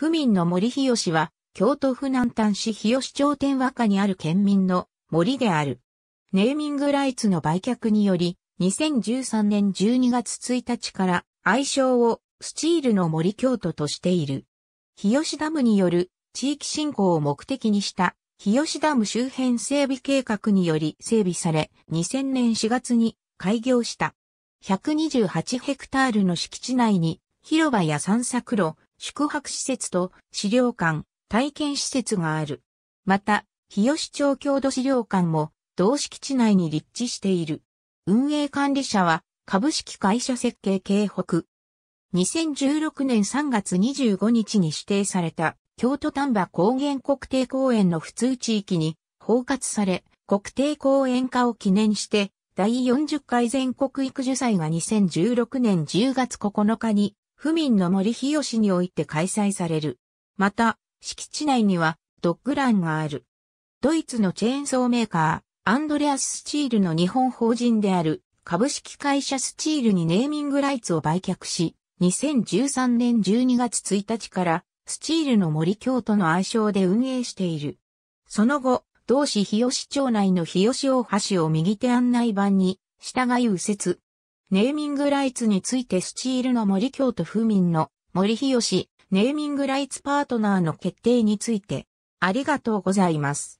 府民の森日吉は、京都府南丹市日吉町天和下にある県民の森である。ネーミングライツの売却により、2013年12月1日から愛称をスチールの森京都としている。日吉ダムによる地域振興を目的にした日吉ダム周辺整備計画により整備され、2000年4月に開業した。128ヘクタールの敷地内に広場や散策路、宿泊施設と資料館、体験施設がある。また、日吉町郷土資料館も同敷地内に立地している。運営管理者は株式会社設計京北。2016年3月25日に指定された京都丹波高原国定公園の普通地域に包括され、国定公園化を記念して、第40回全国育樹祭が2016年10月9日に府民の森日吉において開催される。また、敷地内にはドッグランがある。ドイツのチェーンソーメーカー、アンドレアス・スチールの日本法人である株式会社スチールにネーミングライツを売却し、2013年12月1日からスチールの森京都の愛称で運営している。その後、同市日吉町内の日吉大橋を右手案内板に従い右折、ネーミングライツについてスチールの森京都府民の森日吉ネーミングライツパートナーの決定についてありがとうございます。